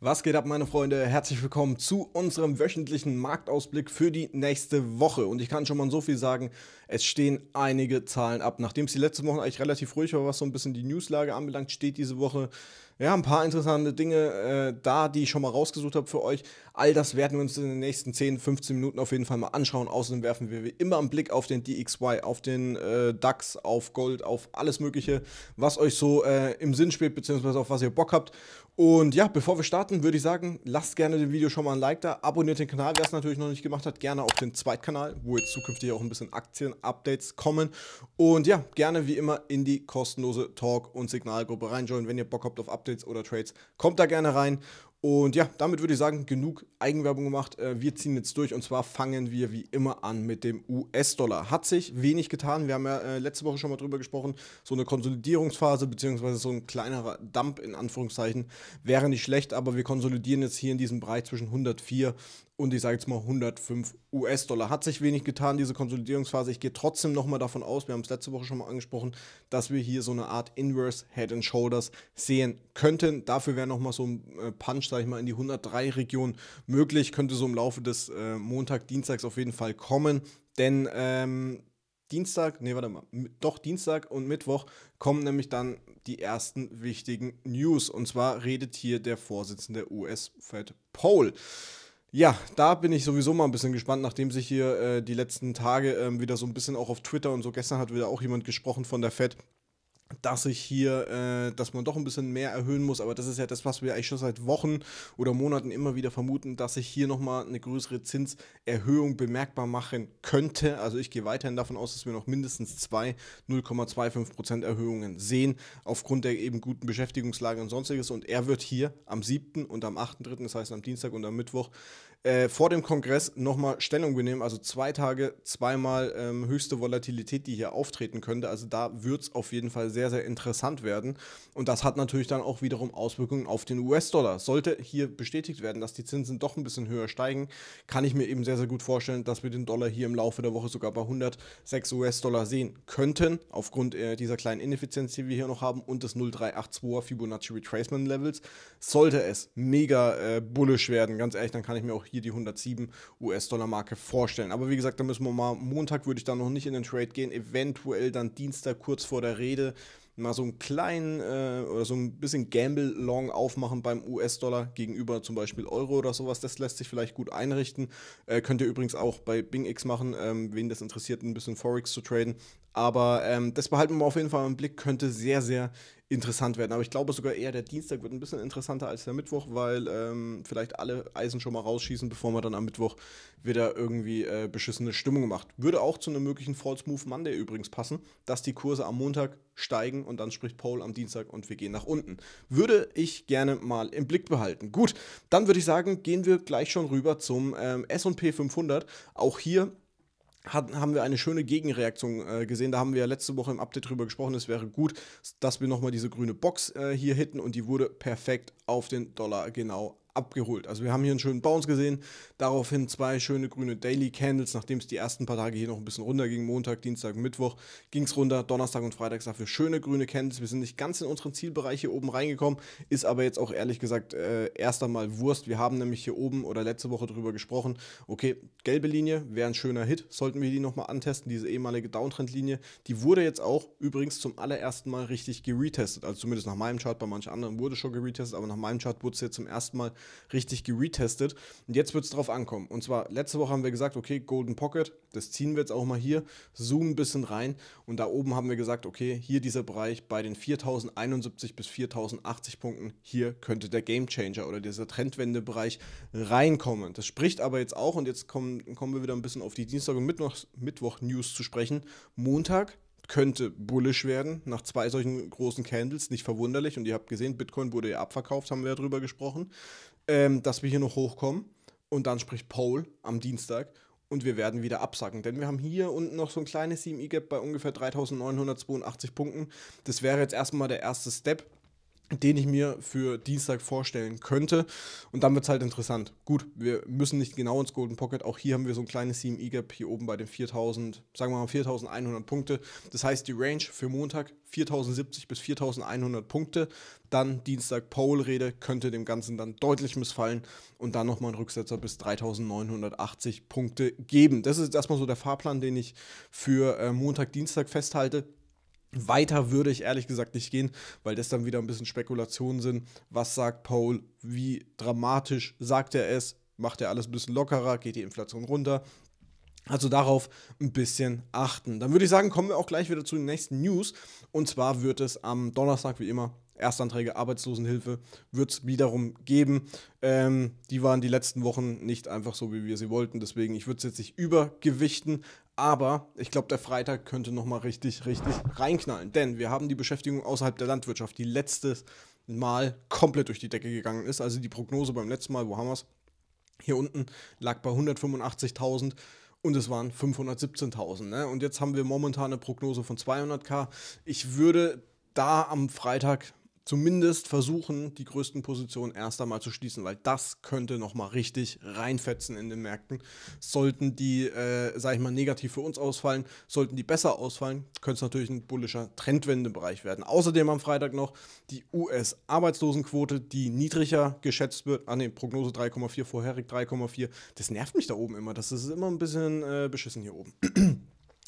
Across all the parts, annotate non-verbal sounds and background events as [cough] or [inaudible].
Was geht ab, meine Freunde? Herzlich willkommen zu unserem wöchentlichen Marktausblick für die nächste Woche. Und ich kann schon mal so viel sagen, es stehen einige Zahlen ab. Nachdem es die letzte Woche eigentlich relativ ruhig war, was so ein bisschen die Newslage anbelangt, steht diese Woche ja, ein paar interessante Dinge äh, da, die ich schon mal rausgesucht habe für euch. All das werden wir uns in den nächsten 10, 15 Minuten auf jeden Fall mal anschauen. Außerdem werfen wir wie immer einen Blick auf den DXY, auf den äh, DAX, auf Gold, auf alles Mögliche, was euch so äh, im Sinn spielt, beziehungsweise auf was ihr Bock habt. Und ja, bevor wir starten, würde ich sagen, lasst gerne dem Video schon mal ein Like da, abonniert den Kanal, wer es natürlich noch nicht gemacht hat, gerne auf den Zweitkanal, wo jetzt zukünftig auch ein bisschen Aktien-Updates kommen. Und ja, gerne wie immer in die kostenlose Talk- und Signalgruppe reinjoinen, wenn ihr Bock habt auf Updates Updates oder Trades. Kommt da gerne rein. Und ja, damit würde ich sagen, genug Eigenwerbung gemacht. Äh, wir ziehen jetzt durch und zwar fangen wir wie immer an mit dem US-Dollar. Hat sich wenig getan. Wir haben ja äh, letzte Woche schon mal drüber gesprochen. So eine Konsolidierungsphase beziehungsweise so ein kleinerer Dump in Anführungszeichen wäre nicht schlecht, aber wir konsolidieren jetzt hier in diesem Bereich zwischen 104 und ich sage jetzt mal 105 US-Dollar. Hat sich wenig getan, diese Konsolidierungsphase. Ich gehe trotzdem nochmal davon aus, wir haben es letzte Woche schon mal angesprochen, dass wir hier so eine Art Inverse Head and Shoulders sehen könnten. Dafür wäre nochmal so ein äh, Punch, sage ich mal, in die 103-Region möglich. Könnte so im Laufe des äh, Montag, Dienstags auf jeden Fall kommen. Denn ähm, Dienstag, nee, warte mal, doch Dienstag und Mittwoch kommen nämlich dann die ersten wichtigen News. Und zwar redet hier der Vorsitzende US-Fed Paul. Ja, da bin ich sowieso mal ein bisschen gespannt, nachdem sich hier äh, die letzten Tage ähm, wieder so ein bisschen auch auf Twitter und so gestern hat wieder auch jemand gesprochen von der Fed, dass ich hier, äh, dass man doch ein bisschen mehr erhöhen muss, aber das ist ja das, was wir eigentlich schon seit Wochen oder Monaten immer wieder vermuten, dass ich hier nochmal eine größere Zinserhöhung bemerkbar machen könnte. Also ich gehe weiterhin davon aus, dass wir noch mindestens zwei 0,25% Erhöhungen sehen, aufgrund der eben guten Beschäftigungslage und sonstiges. Und er wird hier am 7. und am 8.3., das heißt am Dienstag und am Mittwoch, äh, vor dem Kongress nochmal Stellung genommen. Also zwei Tage, zweimal ähm, höchste Volatilität, die hier auftreten könnte. Also da wird es auf jeden Fall sehr, sehr interessant werden. Und das hat natürlich dann auch wiederum Auswirkungen auf den US-Dollar. Sollte hier bestätigt werden, dass die Zinsen doch ein bisschen höher steigen, kann ich mir eben sehr, sehr gut vorstellen, dass wir den Dollar hier im Laufe der Woche sogar bei 106 US-Dollar sehen könnten, aufgrund äh, dieser kleinen Ineffizienz, die wir hier noch haben und des 0382er Fibonacci Retracement Levels. Sollte es mega äh, bullisch werden, ganz ehrlich, dann kann ich mir auch hier hier die 107 US-Dollar-Marke vorstellen. Aber wie gesagt, da müssen wir mal, Montag würde ich dann noch nicht in den Trade gehen, eventuell dann Dienstag kurz vor der Rede mal so ein kleinen äh, oder so ein bisschen Gamble-Long aufmachen beim US-Dollar gegenüber zum Beispiel Euro oder sowas. Das lässt sich vielleicht gut einrichten. Äh, könnt ihr übrigens auch bei Bing X machen, ähm, wen das interessiert, ein bisschen Forex zu traden. Aber ähm, das behalten wir auf jeden Fall im Blick. Könnte sehr, sehr interessant werden. Aber ich glaube sogar eher der Dienstag wird ein bisschen interessanter als der Mittwoch, weil ähm, vielleicht alle Eisen schon mal rausschießen, bevor man dann am Mittwoch wieder irgendwie äh, beschissene Stimmung macht. Würde auch zu einem möglichen False Move Monday übrigens passen, dass die Kurse am Montag steigen und dann spricht Paul am Dienstag und wir gehen nach unten. Würde ich gerne mal im Blick behalten. Gut, dann würde ich sagen, gehen wir gleich schon rüber zum ähm, S&P 500. Auch hier hat, haben wir eine schöne Gegenreaktion äh, gesehen. Da haben wir ja letzte Woche im Update drüber gesprochen. Es wäre gut, dass wir nochmal diese grüne Box äh, hier hitten und die wurde perfekt auf den Dollar genau abgeholt. Also wir haben hier einen schönen Bounce gesehen, daraufhin zwei schöne grüne Daily Candles, nachdem es die ersten paar Tage hier noch ein bisschen runter ging, Montag, Dienstag, Mittwoch ging es runter, Donnerstag und Freitag dafür schöne grüne Candles. Wir sind nicht ganz in unseren Zielbereich hier oben reingekommen, ist aber jetzt auch ehrlich gesagt äh, erst einmal Wurst. Wir haben nämlich hier oben oder letzte Woche darüber gesprochen, okay, gelbe Linie wäre ein schöner Hit, sollten wir die nochmal antesten, diese ehemalige Downtrend-Linie, die wurde jetzt auch übrigens zum allerersten Mal richtig geretestet, also zumindest nach meinem Chart, bei manchen anderen wurde schon geretestet, aber nach meinem Chart wurde es jetzt zum ersten Mal richtig geretestet. Und jetzt wird es drauf ankommen. Und zwar, letzte Woche haben wir gesagt, okay, Golden Pocket, das ziehen wir jetzt auch mal hier, zoomen ein bisschen rein. Und da oben haben wir gesagt, okay, hier dieser Bereich bei den 4071 bis 4080 Punkten, hier könnte der Game Changer oder dieser Trendwendebereich reinkommen. Das spricht aber jetzt auch, und jetzt kommen, kommen wir wieder ein bisschen auf die Dienstag- und Mittwoch-News zu sprechen. Montag könnte bullish werden nach zwei solchen großen Candles, nicht verwunderlich. Und ihr habt gesehen, Bitcoin wurde ja abverkauft, haben wir ja drüber gesprochen ähm, dass wir hier noch hochkommen. Und dann spricht Paul am Dienstag und wir werden wieder absacken. Denn wir haben hier unten noch so ein kleines 7 E-Gap bei ungefähr 3982 Punkten. Das wäre jetzt erstmal der erste Step den ich mir für Dienstag vorstellen könnte. Und dann wird es halt interessant. Gut, wir müssen nicht genau ins Golden Pocket. Auch hier haben wir so ein kleines CME Gap hier oben bei den 4000, sagen wir mal 4100 Punkte. Das heißt, die Range für Montag 4070 bis 4100 Punkte. Dann Dienstag Pole-Rede könnte dem Ganzen dann deutlich missfallen und dann nochmal einen Rücksetzer bis 3980 Punkte geben. Das ist erstmal so der Fahrplan, den ich für äh, Montag, Dienstag festhalte. Weiter würde ich ehrlich gesagt nicht gehen, weil das dann wieder ein bisschen Spekulationen sind. Was sagt Paul? Wie dramatisch sagt er es? Macht er alles ein bisschen lockerer? Geht die Inflation runter? Also darauf ein bisschen achten. Dann würde ich sagen, kommen wir auch gleich wieder zu den nächsten News. Und zwar wird es am Donnerstag, wie immer, Erstanträge Arbeitslosenhilfe wird es wiederum geben. Ähm, die waren die letzten Wochen nicht einfach so, wie wir sie wollten. Deswegen, ich würde es jetzt nicht übergewichten, aber ich glaube, der Freitag könnte nochmal richtig, richtig reinknallen. Denn wir haben die Beschäftigung außerhalb der Landwirtschaft, die letztes Mal komplett durch die Decke gegangen ist. Also die Prognose beim letzten Mal, wo haben wir es? Hier unten lag bei 185.000 und es waren 517.000. Ne? Und jetzt haben wir momentan eine Prognose von 200k. Ich würde da am Freitag zumindest versuchen, die größten Positionen erst einmal zu schließen, weil das könnte nochmal richtig reinfetzen in den Märkten. Sollten die, äh, sag ich mal, negativ für uns ausfallen, sollten die besser ausfallen, könnte es natürlich ein bullischer Trendwendebereich werden. Außerdem am Freitag noch die US-Arbeitslosenquote, die niedriger geschätzt wird. Ah ne, Prognose 3,4, vorherig 3,4. Das nervt mich da oben immer. Das ist immer ein bisschen äh, beschissen hier oben. [clears throat]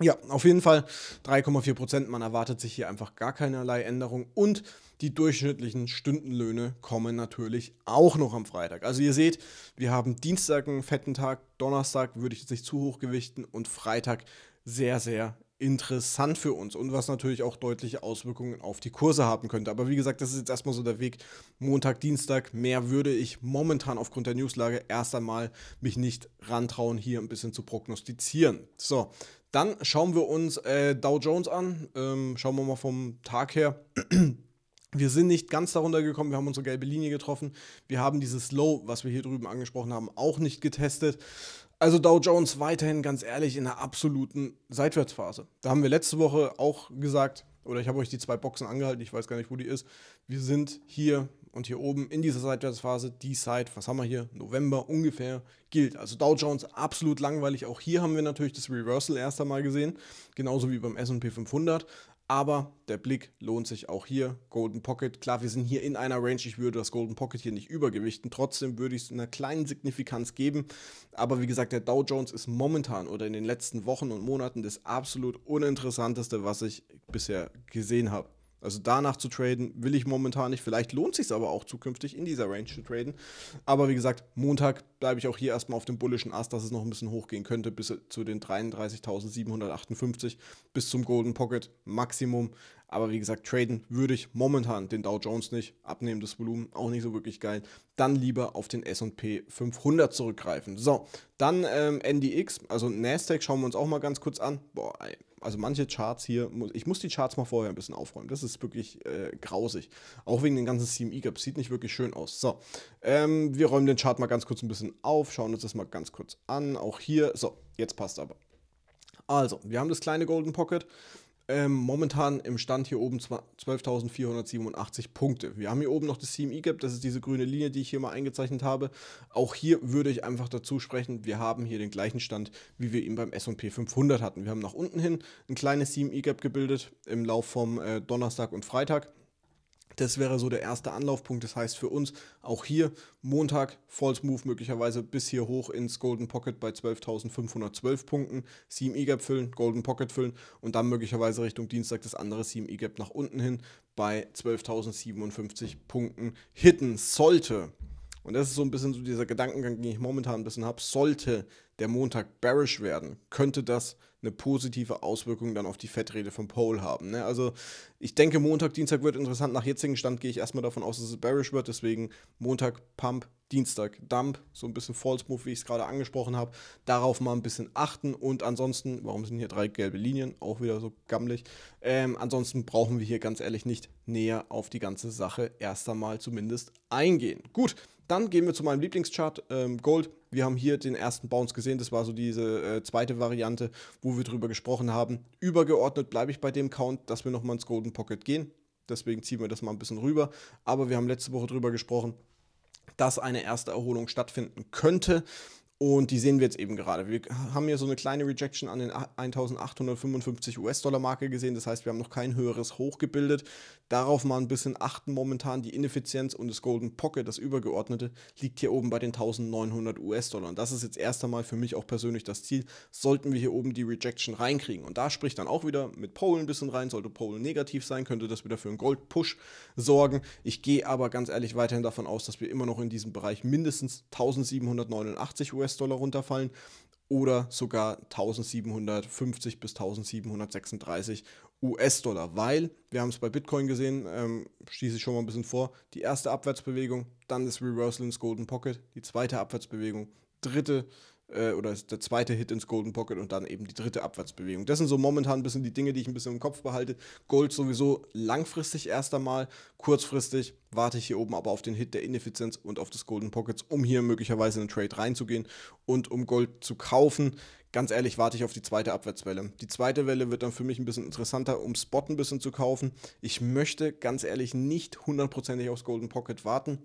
Ja, auf jeden Fall 3,4 Prozent. Man erwartet sich hier einfach gar keinerlei Änderung. Und die durchschnittlichen Stundenlöhne kommen natürlich auch noch am Freitag. Also ihr seht, wir haben Dienstag einen fetten Tag, Donnerstag würde ich jetzt nicht zu hoch gewichten und Freitag sehr, sehr interessant für uns und was natürlich auch deutliche Auswirkungen auf die Kurse haben könnte. Aber wie gesagt, das ist jetzt erstmal so der Weg Montag, Dienstag. Mehr würde ich momentan aufgrund der Newslage erst einmal mich nicht rantrauen, hier ein bisschen zu prognostizieren. So, dann schauen wir uns äh, Dow Jones an. Ähm, schauen wir mal vom Tag her. [clears throat] Wir sind nicht ganz darunter gekommen, wir haben unsere gelbe Linie getroffen. Wir haben dieses Low, was wir hier drüben angesprochen haben, auch nicht getestet. Also Dow Jones weiterhin ganz ehrlich in einer absoluten Seitwärtsphase. Da haben wir letzte Woche auch gesagt, oder ich habe euch die zwei Boxen angehalten, ich weiß gar nicht, wo die ist. Wir sind hier und hier oben in dieser Seitwärtsphase, die Zeit, was haben wir hier, November ungefähr, gilt. Also Dow Jones absolut langweilig. Auch hier haben wir natürlich das Reversal erst einmal gesehen, genauso wie beim SP 500. Aber der Blick lohnt sich auch hier. Golden Pocket, klar, wir sind hier in einer Range. Ich würde das Golden Pocket hier nicht übergewichten. Trotzdem würde ich es einer kleinen Signifikanz geben. Aber wie gesagt, der Dow Jones ist momentan oder in den letzten Wochen und Monaten das absolut uninteressanteste, was ich bisher gesehen habe. Also danach zu traden will ich momentan nicht. Vielleicht lohnt sich aber auch zukünftig in dieser Range zu traden. Aber wie gesagt, Montag bleibe ich auch hier erstmal auf dem bullischen Ast, dass es noch ein bisschen hochgehen könnte bis zu den 33.758 bis zum Golden Pocket Maximum. Aber wie gesagt, traden würde ich momentan den Dow Jones nicht. Abnehmendes Volumen auch nicht so wirklich geil. Dann lieber auf den SP 500 zurückgreifen. So, dann ähm, NDX, also Nasdaq, schauen wir uns auch mal ganz kurz an. Boah, ey also manche Charts hier, ich muss die Charts mal vorher ein bisschen aufräumen. Das ist wirklich äh, grausig. Auch wegen den ganzen CME-Gap. Sieht nicht wirklich schön aus. So, ähm, wir räumen den Chart mal ganz kurz ein bisschen auf, schauen uns das mal ganz kurz an. Auch hier, so, jetzt passt aber. Also, wir haben das kleine Golden Pocket ähm, momentan im Stand hier oben 12.487 Punkte. Wir haben hier oben noch das CME Gap, das ist diese grüne Linie, die ich hier mal eingezeichnet habe. Auch hier würde ich einfach dazu sprechen, wir haben hier den gleichen Stand, wie wir ihn beim S&P 500 hatten. Wir haben nach unten hin ein kleines CME Gap gebildet im Lauf vom äh, Donnerstag und Freitag das wäre so der erste Anlaufpunkt. Das heißt für uns auch hier Montag False Move möglicherweise bis hier hoch ins Golden Pocket bei 12.512 Punkten. CME Gap füllen, Golden Pocket füllen und dann möglicherweise Richtung Dienstag das andere CME Gap nach unten hin bei 12.057 Punkten hitten sollte. Und das ist so ein bisschen so dieser Gedankengang, den ich momentan ein bisschen habe. Sollte der Montag bearish werden, könnte das eine positive Auswirkung dann auf die Fettrede von Paul haben. Ne? Also ich denke, Montag, Dienstag wird interessant. Nach jetzigem Stand gehe ich erstmal davon aus, dass es bearish wird. Deswegen Montag Pump, Dienstag Dump, so ein bisschen False Move, wie ich es gerade angesprochen habe. Darauf mal ein bisschen achten. Und ansonsten, warum sind hier drei gelbe Linien? Auch wieder so gammelig. Ähm, ansonsten brauchen wir hier ganz ehrlich nicht näher auf die ganze Sache erst einmal zumindest eingehen. Gut, dann gehen wir zu meinem Lieblingschart, ähm, Gold. Wir haben hier den ersten Bounce gesehen. Das war so diese äh, zweite Variante, wo wir drüber gesprochen haben. Übergeordnet bleibe ich bei dem Count, dass wir nochmal ins Golden Pocket gehen. Deswegen ziehen wir das mal ein bisschen rüber. Aber wir haben letzte Woche drüber gesprochen, dass eine erste Erholung stattfinden könnte. Und die sehen wir jetzt eben gerade. Wir haben hier so eine kleine Rejection an den 1855 US-Dollar-Marke gesehen. Das heißt, wir haben noch kein höheres Hoch gebildet. Darauf mal ein bisschen achten momentan. Die Ineffizienz und das Golden Pocket, das übergeordnete, liegt hier oben bei den 1900 US-Dollar. Und das ist jetzt erst einmal für mich auch persönlich das Ziel. Sollten wir hier oben die Rejection reinkriegen. Und da spricht dann auch wieder mit Pole ein bisschen rein. Sollte Pole negativ sein, könnte das wieder für einen Gold-Push sorgen. Ich gehe aber ganz ehrlich weiterhin davon aus, dass wir immer noch in diesem Bereich mindestens 1789 US dollar US-Dollar runterfallen oder sogar 1750 bis 1736 US-Dollar, weil wir haben es bei Bitcoin gesehen, ähm, schließe ich schon mal ein bisschen vor, die erste Abwärtsbewegung, dann das Reversal ins Golden Pocket, die zweite Abwärtsbewegung, dritte äh, oder der zweite Hit ins Golden Pocket und dann eben die dritte Abwärtsbewegung. Das sind so momentan ein bisschen die Dinge, die ich ein bisschen im Kopf behalte. Gold sowieso langfristig erst einmal, kurzfristig warte ich hier oben aber auf den Hit der Ineffizienz und auf das Golden Pockets, um hier möglicherweise in den Trade reinzugehen und um Gold zu kaufen. Ganz ehrlich, warte ich auf die zweite Abwärtswelle. Die zweite Welle wird dann für mich ein bisschen interessanter, um Spot ein bisschen zu kaufen. Ich möchte ganz ehrlich nicht hundertprozentig aufs Golden Pocket warten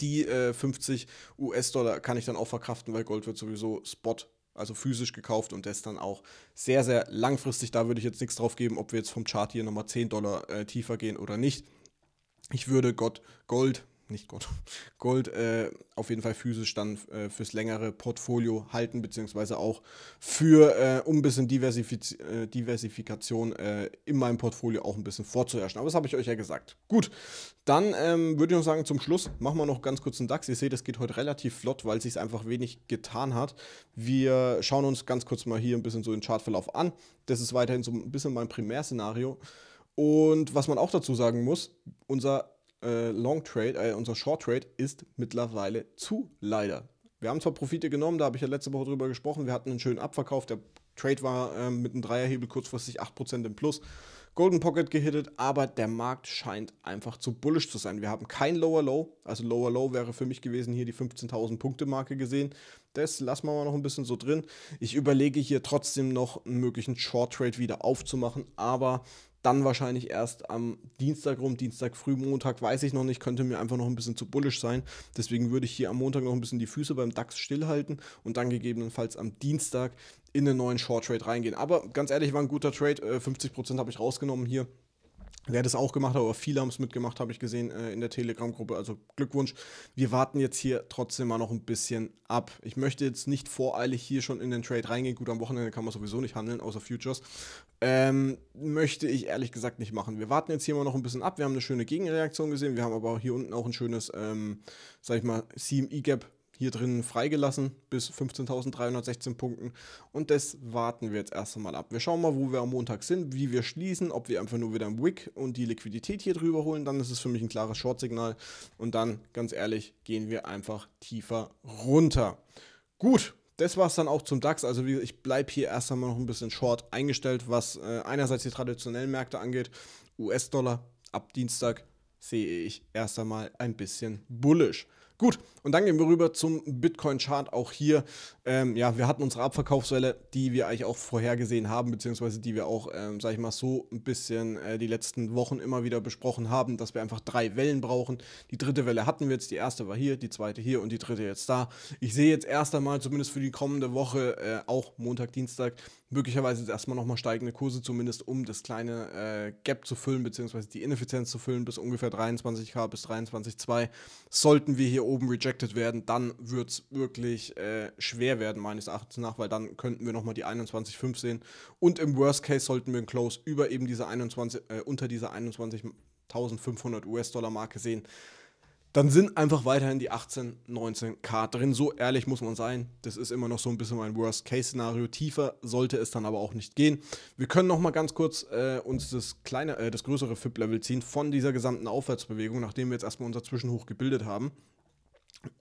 die äh, 50 US-Dollar kann ich dann auch verkraften, weil Gold wird sowieso Spot, also physisch gekauft und das dann auch sehr, sehr langfristig. Da würde ich jetzt nichts drauf geben, ob wir jetzt vom Chart hier nochmal 10 Dollar äh, tiefer gehen oder nicht. Ich würde Gott Gold nicht Gold, [laughs] Gold äh, auf jeden Fall physisch dann äh, fürs längere Portfolio halten, beziehungsweise auch für, äh, um ein bisschen Diversifiz äh, Diversifikation äh, in meinem Portfolio auch ein bisschen vorzuherrschen. Aber das habe ich euch ja gesagt. Gut, dann ähm, würde ich noch sagen, zum Schluss machen wir noch ganz kurz einen DAX. Ihr seht, es geht heute relativ flott, weil es sich einfach wenig getan hat. Wir schauen uns ganz kurz mal hier ein bisschen so den Chartverlauf an. Das ist weiterhin so ein bisschen mein Primärszenario. Und was man auch dazu sagen muss, unser äh, Long Trade, äh, unser Short Trade ist mittlerweile zu, leider. Wir haben zwar Profite genommen, da habe ich ja letzte Woche drüber gesprochen. Wir hatten einen schönen Abverkauf. Der Trade war äh, mit einem Dreierhebel kurzfristig 8% im Plus. Golden Pocket gehittet, aber der Markt scheint einfach zu bullisch zu sein. Wir haben kein Lower Low, also Lower Low wäre für mich gewesen, hier die 15.000 Punkte Marke gesehen. Das lassen wir mal noch ein bisschen so drin. Ich überlege hier trotzdem noch einen möglichen Short Trade wieder aufzumachen, aber dann wahrscheinlich erst am Dienstag rum, Dienstag früh, Montag weiß ich noch nicht, könnte mir einfach noch ein bisschen zu bullisch sein. Deswegen würde ich hier am Montag noch ein bisschen die Füße beim DAX stillhalten und dann gegebenenfalls am Dienstag in den neuen Short Trade reingehen. Aber ganz ehrlich, war ein guter Trade, 50% äh, habe ich rausgenommen hier. Wer das auch gemacht hat, aber viele haben es mitgemacht, habe ich gesehen äh, in der Telegram-Gruppe. Also Glückwunsch. Wir warten jetzt hier trotzdem mal noch ein bisschen ab. Ich möchte jetzt nicht voreilig hier schon in den Trade reingehen. Gut, am Wochenende kann man sowieso nicht handeln, außer Futures. Ähm, möchte ich ehrlich gesagt nicht machen. Wir warten jetzt hier mal noch ein bisschen ab. Wir haben eine schöne Gegenreaktion gesehen. Wir haben aber hier unten auch ein schönes, ähm, sag ich mal, CME-Gap hier drinnen freigelassen bis 15.316 Punkten. Und das warten wir jetzt erst einmal ab. Wir schauen mal, wo wir am Montag sind, wie wir schließen, ob wir einfach nur wieder im Wick und die Liquidität hier drüber holen. Dann ist es für mich ein klares Short-Signal. Und dann, ganz ehrlich, gehen wir einfach tiefer runter. Gut, das war es dann auch zum DAX. Also ich bleibe hier erst einmal noch ein bisschen short eingestellt, was äh, einerseits die traditionellen Märkte angeht. US-Dollar ab Dienstag sehe ich erst einmal ein bisschen bullisch. Gut, und dann gehen wir rüber zum Bitcoin-Chart. Auch hier, ähm, ja, wir hatten unsere Abverkaufswelle, die wir eigentlich auch vorhergesehen haben, beziehungsweise die wir auch, ähm, sag ich mal, so ein bisschen äh, die letzten Wochen immer wieder besprochen haben, dass wir einfach drei Wellen brauchen. Die dritte Welle hatten wir jetzt, die erste war hier, die zweite hier und die dritte jetzt da. Ich sehe jetzt erst einmal, zumindest für die kommende Woche, äh, auch Montag, Dienstag, möglicherweise jetzt erstmal nochmal steigende Kurse, zumindest um das kleine äh, Gap zu füllen, beziehungsweise die Ineffizienz zu füllen, bis ungefähr 23k bis 23,2 sollten wir hier oben oben rejected werden, dann wird es wirklich äh, schwer werden, meines Erachtens nach, weil dann könnten wir nochmal die 21,5 sehen. Und im Worst Case sollten wir einen Close über eben diese 21, äh, unter dieser 21.500 US-Dollar-Marke sehen. Dann sind einfach weiterhin die 18, 19k drin. So ehrlich muss man sein. Das ist immer noch so ein bisschen mein Worst-Case-Szenario. Tiefer sollte es dann aber auch nicht gehen. Wir können noch mal ganz kurz äh, uns das kleine, äh, das größere FIP-Level ziehen von dieser gesamten Aufwärtsbewegung, nachdem wir jetzt erstmal unser Zwischenhoch gebildet haben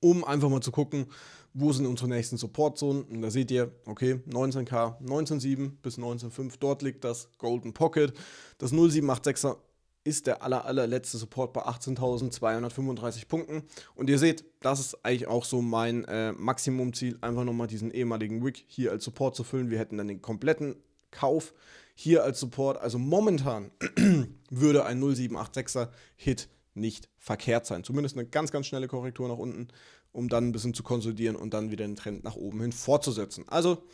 um einfach mal zu gucken, wo sind unsere nächsten Supportzonen. Und da seht ihr, okay, 19k, 19,7 bis 19,5, dort liegt das Golden Pocket. Das 0786er ist der aller, allerletzte Support bei 18.235 Punkten. Und ihr seht, das ist eigentlich auch so mein äh, Maximumziel, einfach nochmal diesen ehemaligen Wick hier als Support zu füllen. Wir hätten dann den kompletten Kauf hier als Support. Also momentan [clears throat] würde ein 0786er Hit nicht verkehrt sein. Zumindest eine ganz, ganz schnelle Korrektur nach unten, um dann ein bisschen zu konsolidieren und dann wieder den Trend nach oben hin fortzusetzen. Also,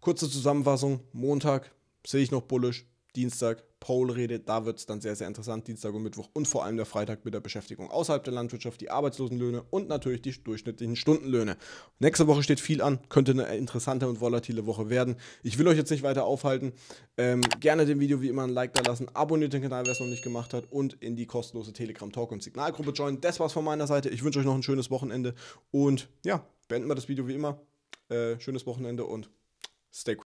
kurze Zusammenfassung, Montag sehe ich noch bullisch, Dienstag, Poll-Rede, da wird es dann sehr, sehr interessant, Dienstag und Mittwoch und vor allem der Freitag mit der Beschäftigung außerhalb der Landwirtschaft, die Arbeitslosenlöhne und natürlich die durchschnittlichen Stundenlöhne. Nächste Woche steht viel an, könnte eine interessante und volatile Woche werden. Ich will euch jetzt nicht weiter aufhalten. Ähm, gerne dem Video wie immer ein Like da lassen, abonniert den Kanal, wer es noch nicht gemacht hat und in die kostenlose Telegram Talk und Signalgruppe joinen. Das war's von meiner Seite. Ich wünsche euch noch ein schönes Wochenende und ja, beenden wir das Video wie immer. Äh, schönes Wochenende und stay cool.